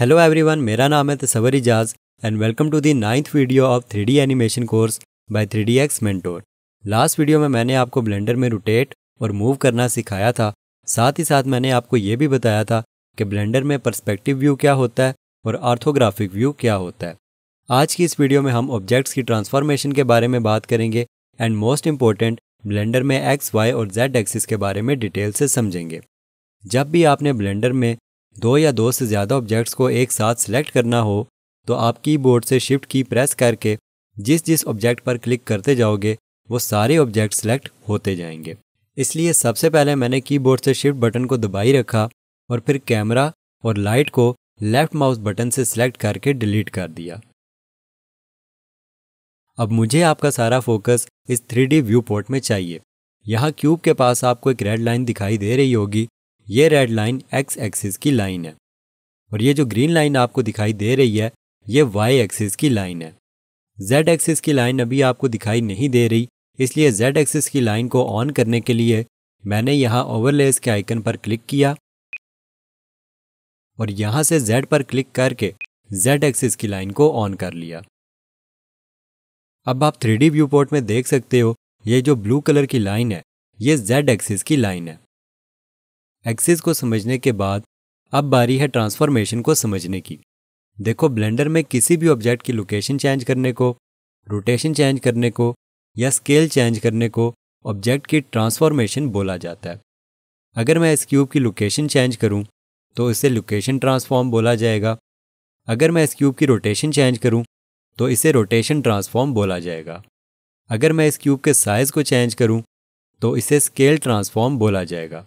hello everyone मेरा नाम है Tasawar Ijaz and welcome to the ninth video of three animation course by three D X mentor last video में मैंने आपको blender में रोटेट और मूव करना सिखाया था साथ ही साथ मैंने आपको ये भी बताया था कि ब्लेंडर में पर्सपेक्टिव व्यू क्या होता है और आर्थोग्राफिक व्यू क्या होता है आज की इस वीडियो में हम ऑब्जेक्ट्स की ट्रांसफॉर्मेशन के बारे में बात करेंगे एंड मोस्ट इम्पॉर्टेंट ब्लेंडर में एक्स वाई और जेड एक्सिस के बारे में डिटेल से समझेंगे जब भी आपने ब्लेंडर में दो या दो से ज़्यादा ऑब्जेक्ट्स को एक साथ सेलेक्ट करना हो तो आप कीबोर्ड से शिफ्ट की प्रेस करके जिस जिस ऑब्जेक्ट पर क्लिक करते जाओगे वो सारे ऑब्जेक्ट सेलेक्ट होते जाएंगे इसलिए सबसे पहले मैंने कीबोर्ड से शिफ्ट बटन को दबाई रखा और फिर कैमरा और लाइट को लेफ़्ट माउस बटन से सिलेक्ट करके डिलीट कर दिया अब मुझे आपका सारा फोकस इस थ्री व्यू पोर्ट में चाहिए यहाँ क्यूब के पास आपको एक रेड लाइन दिखाई दे रही होगी ये रेड लाइन एक्स एक्सिस की लाइन है और ये जो ग्रीन लाइन आपको दिखाई दे रही है ये वाई एक्सिस की लाइन है जेड एक्सिस की लाइन अभी आपको दिखाई नहीं दे रही इसलिए जेड एक्सिस की लाइन को ऑन करने के लिए मैंने यहाँ ओवरलेस के आइकन पर क्लिक किया और यहाँ से जेड पर क्लिक करके जेड एक्सिस की लाइन को ऑन कर लिया अब आप थ्री डी व्यू पोर्ट में देख सकते हो ये जो ब्लू कलर की लाइन है ये जेड एक्सिस की लाइन है एक्सिस को समझने के बाद अब बारी है ट्रांसफॉर्मेशन को समझने की देखो ब्लेंडर में किसी भी ऑब्जेक्ट की लोकेशन चेंज करने को रोटेशन चेंज करने को या स्केल चेंज करने को ऑब्जेक्ट की ट्रांसफॉर्मेशन बोला जाता है अगर मैं इस क्यूब की लोकेशन चेंज करूं तो इसे लोकेशन ट्रांसफॉर्म बोला जाएगा अगर मैं इस क्यूब की रोटेशन चेंज करूं तो इसे रोटेशन ट्रांसफॉर्म बोला जाएगा अगर मैं इस क्यूब के साइज़ को चेंज करूं तो इसे स्केल ट्रांसफॉर्म बोला जाएगा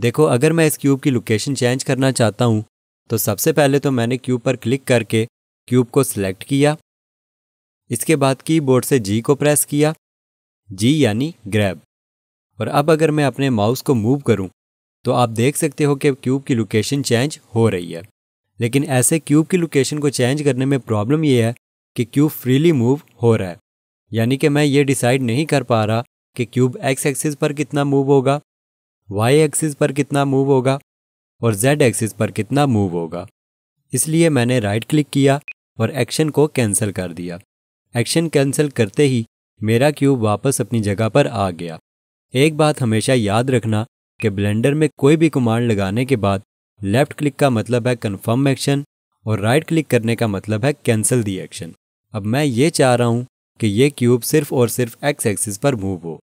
देखो अगर मैं इस क्यूब की लोकेशन चेंज करना चाहता हूँ तो सबसे पहले तो मैंने क्यूब पर क्लिक करके क्यूब को सिलेक्ट किया इसके बाद कीबोर्ड से जी को प्रेस किया जी यानी ग्रैब और अब अगर मैं अपने माउस को मूव करूं तो आप देख सकते हो कि क्यूब की लोकेशन चेंज हो रही है लेकिन ऐसे क्यूब की लोकेशन को चेंज करने में प्रॉब्लम यह है कि क्यूब फ्रीली मूव हो रहा है यानी कि मैं ये डिसाइड नहीं कर पा रहा कि क्यूब एक्स एक्सिस पर कितना मूव होगा वाई एक्सिस पर कितना मूव होगा और जेड एक्सिस पर कितना मूव होगा इसलिए मैंने राइट क्लिक किया और एक्शन को कैंसिल कर दिया एक्शन कैंसिल करते ही मेरा क्यूब वापस अपनी जगह पर आ गया एक बात हमेशा याद रखना कि ब्लेंडर में कोई भी कमांड लगाने के बाद लेफ़्ट क्लिक का मतलब है कन्फर्म एक्शन और राइट क्लिक करने का मतलब है कैंसिल दी एक्शन अब मैं ये चाह रहा हूँ कि ये क्यूब सिर्फ और सिर्फ एक्स एक्सिस पर मूव हो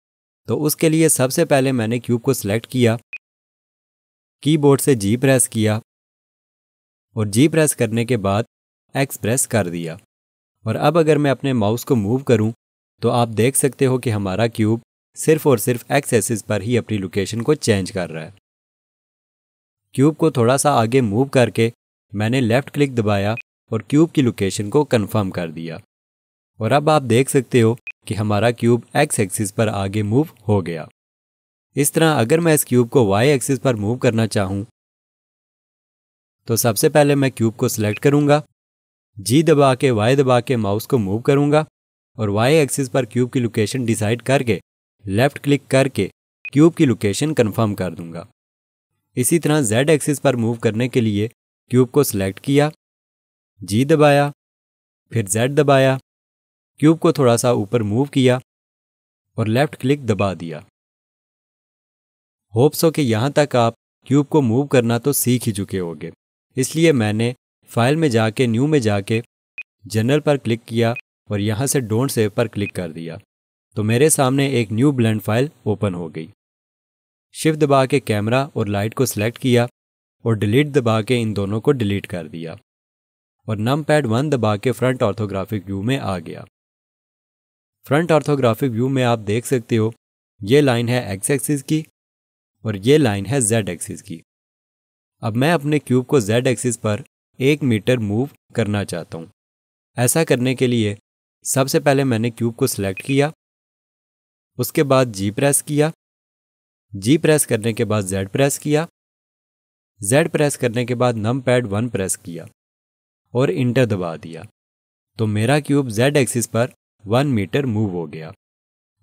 तो उसके लिए सबसे पहले मैंने क्यूब को सिलेक्ट किया कीबोर्ड से जी प्रेस किया और जी प्रेस करने के बाद एक्स प्रेस कर दिया और अब अगर मैं अपने माउस को मूव करूं तो आप देख सकते हो कि हमारा क्यूब सिर्फ और सिर्फ एक्स एक्सिस पर ही अपनी लोकेशन को चेंज कर रहा है क्यूब को थोड़ा सा आगे मूव करके मैंने लेफ़्ट क्लिक दबाया और क्यूब की लोकेशन को कन्फर्म कर दिया और अब आप देख सकते हो कि हमारा क्यूब एक्स एक्सिस पर आगे मूव हो गया इस तरह अगर मैं इस क्यूब को वाई एक्सिस पर मूव करना चाहूँ तो सबसे पहले मैं क्यूब को सिलेक्ट करूंगा जी दबा के वाई दबा के माउस को मूव करूंगा और वाई एक्सिस पर क्यूब की लोकेशन डिसाइड करके लेफ़्ट क्लिक करके क्यूब की लोकेशन कन्फर्म कर दूंगा इसी तरह जेड एक्सिस पर मूव करने के लिए क्यूब को सिलेक्ट किया जी दबाया फिर जेड दबाया क्यूब को थोड़ा सा ऊपर मूव किया और लेफ्ट क्लिक दबा दिया होप्स हो कि यहाँ तक आप क्यूब को मूव करना तो सीख ही चुके होंगे इसलिए मैंने फाइल में जाके न्यू में जाके जनरल पर क्लिक किया और यहाँ से डोंट सेव पर क्लिक कर दिया तो मेरे सामने एक न्यू ब्लेंड फाइल ओपन हो गई शिफ्ट दबा के कैमरा और लाइट को सिलेक्ट किया और डिलीट दबा के इन दोनों को डिलीट कर दिया और नम पैड वन दबा के फ्रंट ऑर्थोग्राफिक व्यू में आ गया फ्रंट ऑर्थोग्राफिक व्यू में आप देख सकते हो ये लाइन है एक्स एक्सिस की और ये लाइन है जेड एक्सिस की अब मैं अपने क्यूब को जेड एक्सिस पर एक मीटर मूव करना चाहता हूँ ऐसा करने के लिए सबसे पहले मैंने क्यूब को सिलेक्ट किया उसके बाद जी प्रेस किया जी प्रेस करने के बाद जेड प्रेस किया जेड प्रेस करने के बाद नम पैड वन प्रेस किया और इंटर दबा दिया तो मेरा क्यूब जेड एक्सिस पर वन मीटर मूव हो गया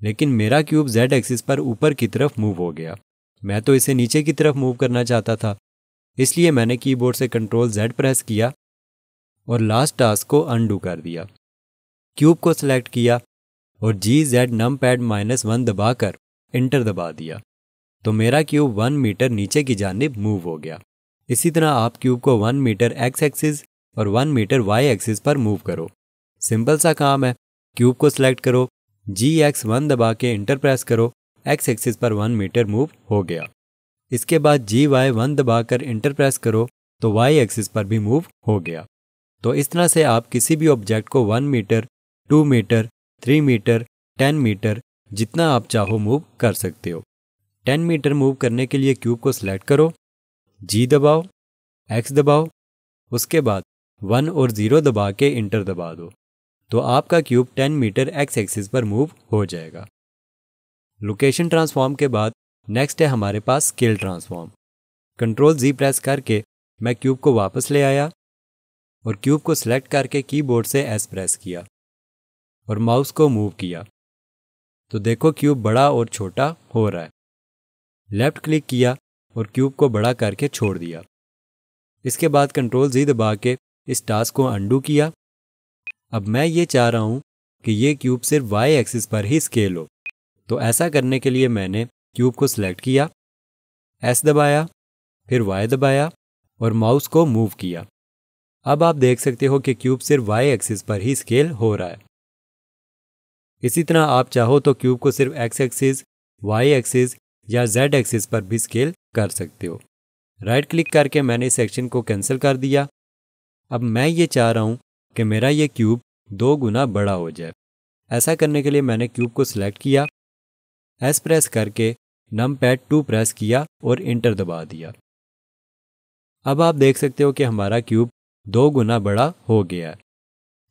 लेकिन मेरा क्यूब जेड एक्सिस पर ऊपर की तरफ मूव हो गया मैं तो इसे नीचे की तरफ मूव करना चाहता था इसलिए मैंने कीबोर्ड से कंट्रोल जेड प्रेस किया और लास्ट टास्क को अनडू कर दिया क्यूब को सिलेक्ट किया और G Z num pad minus one दबाकर इंटर दबा दिया तो मेरा क्यूब वन मीटर नीचे की जानब मूव हो गया इसी तरह आप क्यूब को वन मीटर एक्स एक्सिस और वन मीटर वाई एक्सिस पर मूव करो सिंपल सा काम है क्यूब को सिलेक्ट करो जी एक्स वन दबा के इंटर प्रेस करो एक्स एक्सिस पर वन मीटर मूव हो गया इसके बाद जी वाई वन दबा कर इंटर प्रेस करो तो वाई एक्सिस पर भी मूव हो गया तो इस तरह से आप किसी भी ऑब्जेक्ट को one metre two metre three metre ten metre जितना आप चाहो मूव कर सकते हो टेन मीटर मूव करने के लिए क्यूब को सिलेक्ट करो जी दबाओ एक्स दबाओ उसके बाद वन और ज़ीरो दबा के इंटर दबा दो तो आपका क्यूब 10 मीटर एक्स एक्सिस पर मूव हो जाएगा लोकेशन ट्रांसफॉर्म के बाद नेक्स्ट है हमारे पास scale transform control G press करके मैं क्यूब को वापस ले आया और क्यूब को सिलेक्ट करके कीबोर्ड से एस प्रेस किया और माउस को मूव किया तो देखो क्यूब बड़ा और छोटा हो रहा है लेफ्ट क्लिक किया और क्यूब को बड़ा करके छोड़ दिया इसके बाद कंट्रोल जी दबा के इस टास्क को अंडू किया अब मैं ये चाह रहा हूँ कि ये क्यूब सिर्फ वाई एक्सिस पर ही स्केल हो तो ऐसा करने के लिए मैंने क्यूब को सिलेक्ट किया एस दबाया फिर वाई दबाया और माउस को मूव किया अब आप देख सकते हो कि क्यूब सिर्फ वाई एक्सिस पर ही स्केल हो रहा है इसी तरह आप चाहो तो क्यूब को सिर्फ एक्स एक्सिस वाई एक्सिस या जेड एक्सिस पर भी स्केल कर सकते हो राइट क्लिक करके मैंने इस सेक्शन को कैंसिल कर दिया अब मैं ये चाह रहा हूँ कि मेरा ये क्यूब दो गुना बड़ा हो जाए ऐसा करने के लिए मैंने क्यूब को सिलेक्ट किया एस प्रेस करके नम पैड टू प्रेस किया और इंटर दबा दिया अब आप देख सकते हो कि हमारा क्यूब दो गुना बड़ा हो गया है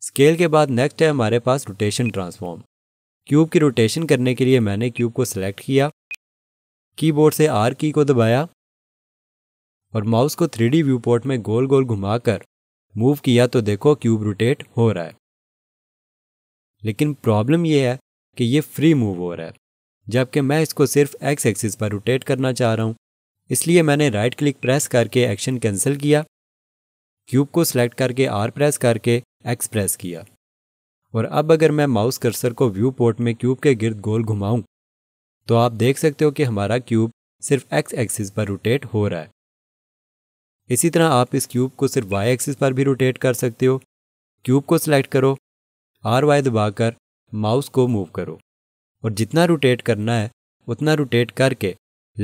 स्केल के बाद नेक्स्ट है हमारे पास रोटेशन ट्रांसफॉर्म क्यूब की रोटेशन करने के लिए मैंने क्यूब को सिलेक्ट किया कीबोर्ड से आर की को दबाया और माउस को थ्री व्यू पोर्ट में गोल गोल घुमाकर मूव किया तो देखो क्यूब रोटेट हो रहा है लेकिन प्रॉब्लम यह है कि ये फ्री मूव हो रहा है जबकि मैं इसको सिर्फ एक्स एक्सिस पर रोटेट करना चाह रहा हूँ इसलिए मैंने राइट क्लिक प्रेस करके एक्शन कैंसिल किया क्यूब को सिलेक्ट करके आर प्रेस करके एक्स प्रेस किया और अब अगर मैं माउस कर्सर को व्यू पोर्ट में क्यूब के गिर्द गोल घुमाऊं तो आप देख सकते हो कि हमारा क्यूब सिर्फ एक्स एक्सिस पर रोटेट हो रहा है इसी तरह आप इस क्यूब को सिर्फ वाई एक्सिस पर भी रोटेट कर सकते हो क्यूब को सिलेक्ट करो आर वाई दबाकर माउस को मूव करो और जितना रोटेट करना है उतना रोटेट करके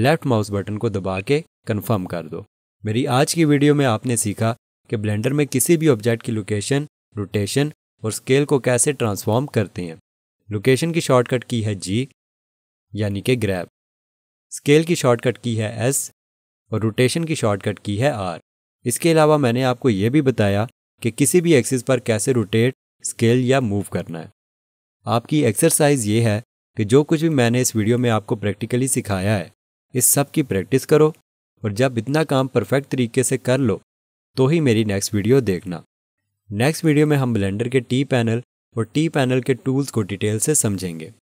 लेफ़्ट माउस बटन को दबा के कन्फर्म कर दो मेरी आज की वीडियो में आपने सीखा कि ब्लेंडर में किसी भी ऑब्जेक्ट की लोकेशन रोटेशन और स्केल को कैसे ट्रांसफॉर्म करते हैं लोकेशन की शॉर्टकट की है जी यानी कि ग्रैब स्केल की शॉर्टकट की है एस और रोटेशन की शॉर्टकट की है आर इसके अलावा मैंने आपको यह भी बताया कि किसी भी एक्सिस पर कैसे रोटेट स्केल या मूव करना है आपकी एक्सरसाइज ये है कि जो कुछ भी मैंने इस वीडियो में आपको प्रैक्टिकली सिखाया है इस सब की प्रैक्टिस करो और जब इतना काम परफेक्ट तरीके से कर लो तो ही मेरी नेक्स्ट वीडियो देखना नेक्स्ट वीडियो में हम ब्लेंडर के टी पैनल और टी पैनल के टूल्स को डिटेल से समझेंगे